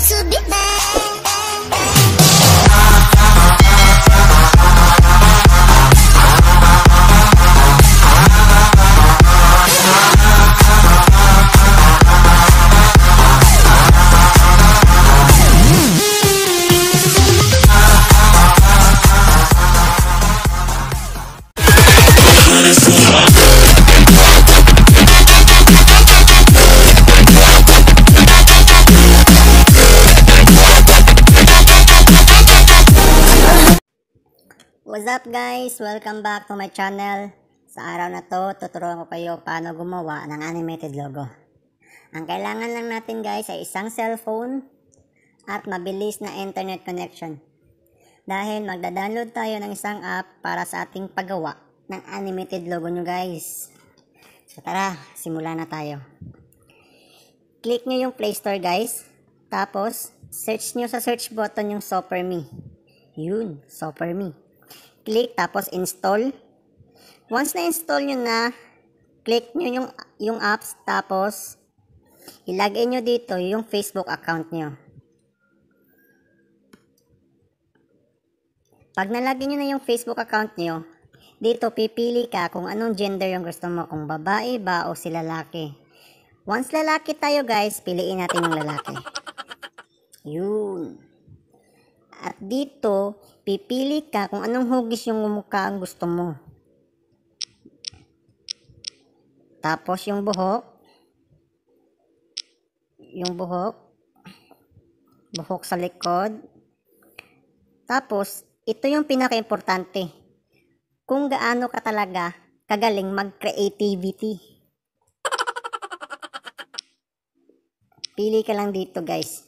to be What's up guys? Welcome back to my channel. Sa araw na to, tuturuan ko kayo paano gumawa ng animated logo. Ang kailangan lang natin guys ay isang cellphone at mabilis na internet connection. Dahil magda-download tayo ng isang app para sa ating paggawa ng animated logo nyo guys. So tara, simulan na tayo. Click nyo yung Play Store guys. Tapos, search nyo sa search button yung Soper Me. Yun, Soper Me click tapos install. Once na-install nyo na, click nyo yung, yung apps tapos ilagay nyo dito yung Facebook account nyo. Pag nalagay nyo na yung Facebook account nyo, dito pipili ka kung anong gender yung gusto mo, kung babae ba o si lalaki. Once lalaki tayo guys, piliin natin yung lalaki. Yun. At ah, dito, pipili ka kung anong hugis yung mukha ang gusto mo. Tapos yung buhok. Yung buhok. Buhok sa likod. Tapos, ito yung pinakaimportante. Kung gaano ka talaga kagaling mag-creativity. Pili ka lang dito guys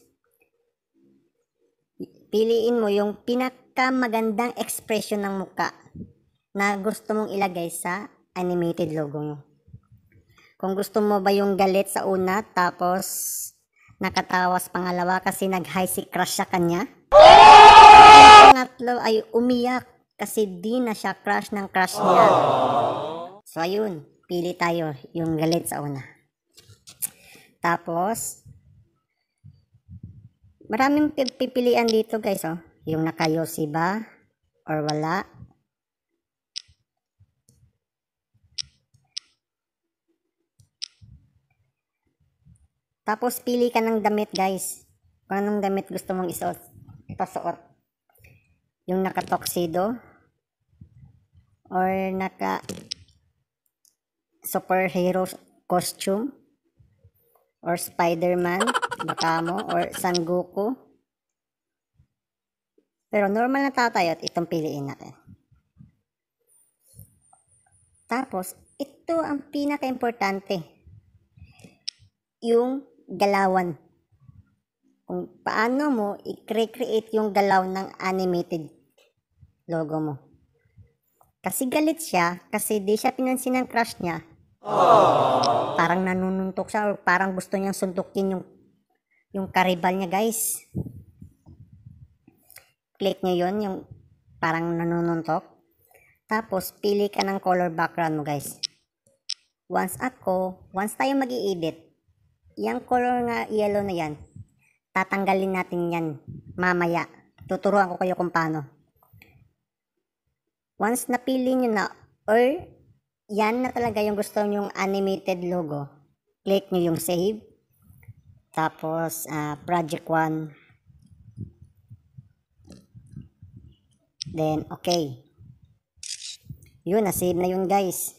piliin mo yung pinakamagandang expression ng muka na gusto mong ilagay sa animated logo mo. Kung gusto mo ba yung galit sa una tapos nakatawas pangalawa kasi nag-high si crush siya kanya? Pangatlo ay umiyak kasi di na siya crush ng crush niya. So ayun, pili tayo yung galit sa una. Tapos, Maraming pipilian dito guys oh. Yung nakayosi ba or wala. Tapos pili ka ng damit guys. Kung anong damit gusto mong isuot, pasuot. Yung naka-tuxedo or naka superhero costume or Spider-Man, baka mo, or San Goku. Pero normal na tatayo at itong piliin natin. Tapos, ito ang pinaka-importante. Yung galawan. Kung paano mo i-create yung galaw ng animated logo mo. Kasi galit siya, kasi di siya pinansin ng crush niya, Aww. Parang nanununtok siya or parang gusto niyang suntukin yung yung karibal niya, guys. Click niyo yon yung parang nanununtok. Tapos, pili ka ng color background mo, guys. Once ako, once tayo mag edit yung color nga yellow na yan, tatanggalin natin yan mamaya. Tuturuan ko kayo kung paano. Once napili nyo na or yan na talaga yung gusto yung animated logo, click nyo yung save. Tapos, uh, project 1. Then, okay. Yun, na-save na yun guys.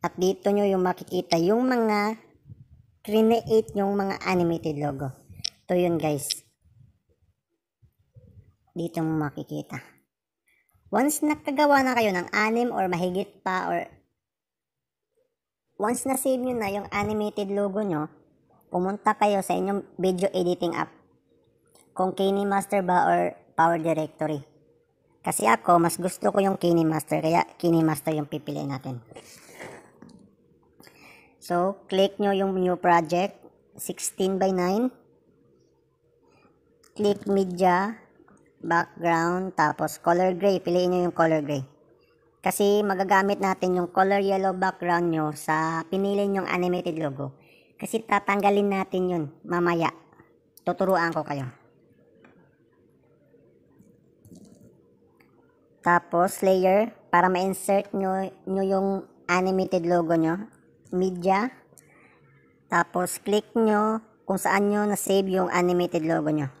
At dito nyo yung makikita yung mga create yung mga animated logo. to yun guys. Dito mo makikita. Once nakagawa na kayo ng anim or mahigit pa or Once na-save nyo na yung animated logo nyo, pumunta kayo sa inyong video editing app. Kung Kini Master ba or Power Directory. Kasi ako, mas gusto ko yung Kini Master, kaya Kini Master yung pipiliin natin. So, click nyo yung new project, 16 by 9. Click media, background, tapos color gray. Piliin nyo yung color gray. Kasi magagamit natin yung color yellow background nyo sa pinili nyong animated logo. Kasi tatanggalin natin yun mamaya. Tuturuan ko kayo. Tapos layer para ma-insert nyo, nyo yung animated logo nyo. Media. Tapos click nyo kung saan nyo na-save yung animated logo nyo.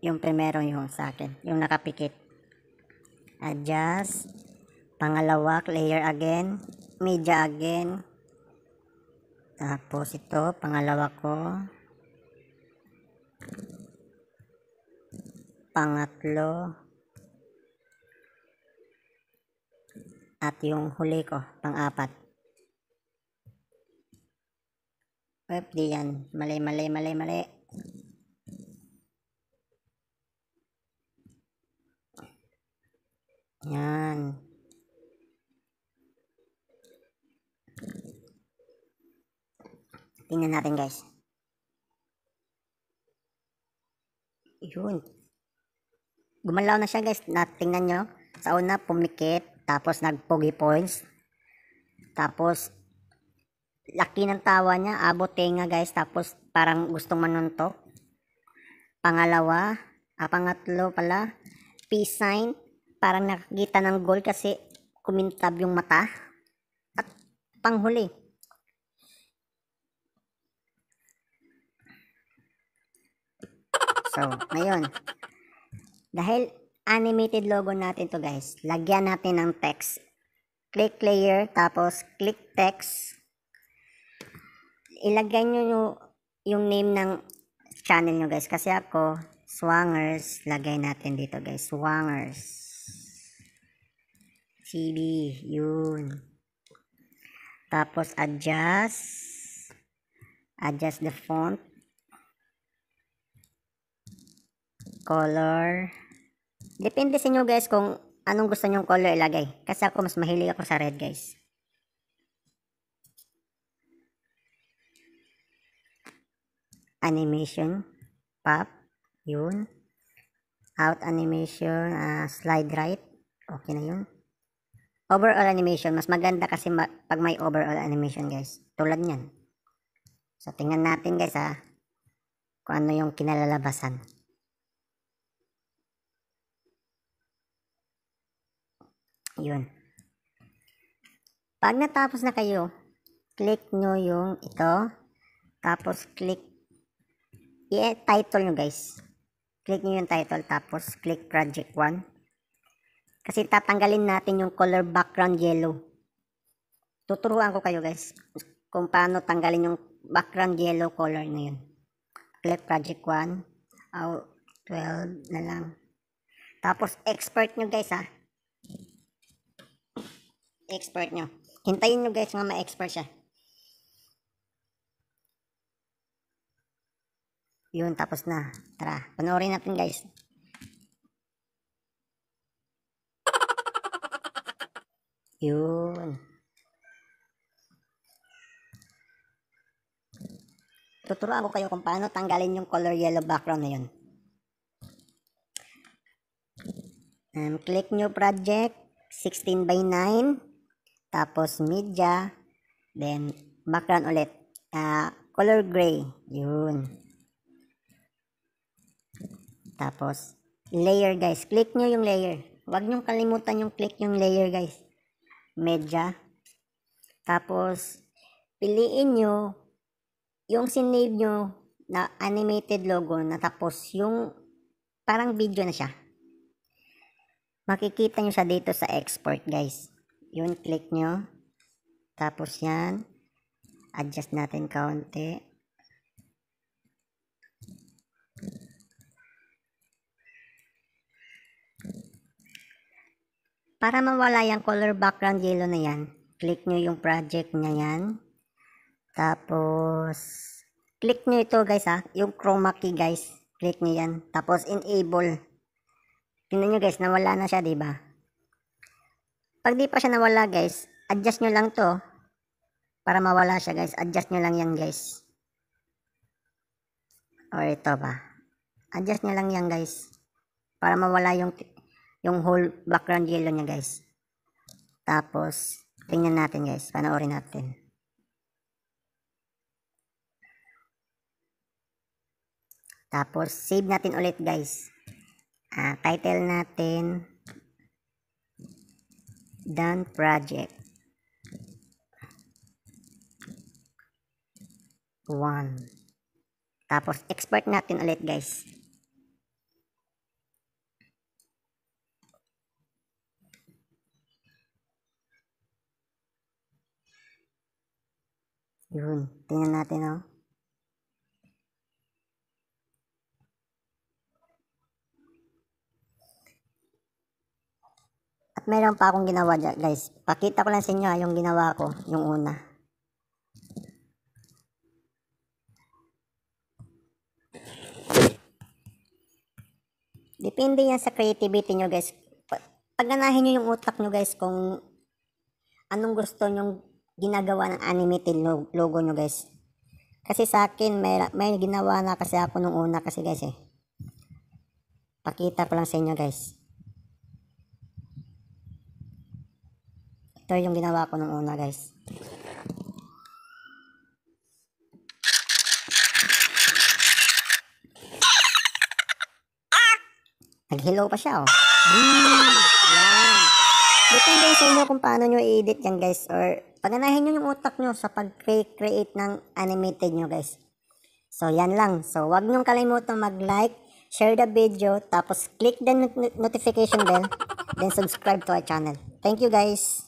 Yung primero yung sa akin. Yung nakapikit adjust pangalawa layer again media again tapos ito pangalawa ko pangatlo at yung huli ko pangapat apat Wep, di yan. Mali, mali, mali, mali. Tingnan natin guys. Yun. Gumalaw na siya guys. Tingnan nyo. Sa una pumikit. Tapos nagpogi points. Tapos laki ng tawa niya. Abo tenga guys. Tapos parang gustong manuntok. Pangalawa. Ah, pangatlo pala. Peace sign. Parang nakakita ng goal kasi kumintab yung mata. At panghuli So, ngayon, dahil animated logo natin to guys, lagyan natin ng text. Click layer, tapos click text. Ilagay nyo yung, name ng channel nyo guys. Kasi ako, Swangers, lagay natin dito guys. Swangers. CB, yun. Tapos adjust. Adjust the font. color. Depende sa inyo guys kung anong gusto nyong color ilagay. Kasi ako mas mahilig ako sa red guys. Animation. Pop. Yun. Out animation. Uh, slide right. Okay na yun. Overall animation. Mas maganda kasi ma pag may overall animation guys. Tulad nyan. So tingnan natin guys ha. Ah, kung ano yung kinalalabasan. Yun. Pag natapos na kayo, click nyo yung ito. Tapos click i-title nyo guys. Click nyo yung title tapos click project 1. Kasi tatanggalin natin yung color background yellow. Tuturuan ko kayo guys kung paano tanggalin yung background yellow color na yun. Click project 1. Out 12 na lang. Tapos export nyo guys ah export nyo. Hintayin nyo guys nga ma-export siya. Yun, tapos na. Tara, panoorin natin guys. Yun. Tuturuan ko kayo kung paano tanggalin yung color yellow background na yun. Um, click new project, 16 by 9 tapos media, then background ulit, uh, color gray, yun. Tapos, layer guys, click nyo yung layer. Huwag nyong kalimutan yung click yung layer guys. Media. Tapos, piliin nyo yung sinave nyo na animated logo na tapos yung parang video na siya. Makikita nyo siya dito sa export guys yun click nyo tapos yan adjust natin kaunti para mawala yung color background yellow na yan click nyo yung project na yan tapos click nyo ito guys ha ah. yung chroma key guys click nyo yan tapos enable tingnan nyo guys nawala na siya ba? Diba? Pag di pa siya nawala guys, adjust nyo lang to para mawala siya guys. Adjust nyo lang yan guys. O ito ba? Adjust nyo lang yan guys. Para mawala yung, yung whole background yellow niya guys. Tapos, tingnan natin guys. Panoorin natin. Tapos, save natin ulit guys. Uh, title natin, done project 1 tapos expert natin ulit guys yun tingnan natin oh meron pa akong ginawa dyan, guys. Pakita ko lang sa inyo yung ginawa ko, yung una. Depende yan sa creativity nyo, guys. Pagganahin nyo yung utak nyo, guys, kung anong gusto nyong ginagawa ng animated logo nyo, guys. Kasi sa akin, may, may ginawa na kasi ako nung una kasi, guys, eh. Pakita ko lang sa inyo, guys. Ito yung ginawa ko nung una guys. Nag-hello pa siya oh. yan. Depende sa inyo kung paano nyo i-edit yan guys or paganahin nyo yung utak nyo sa pag-create ng animated nyo guys. So yan lang. So wag nyong kalimutan mag-like, share the video, tapos click the notification bell, then subscribe to our channel. Thank you guys!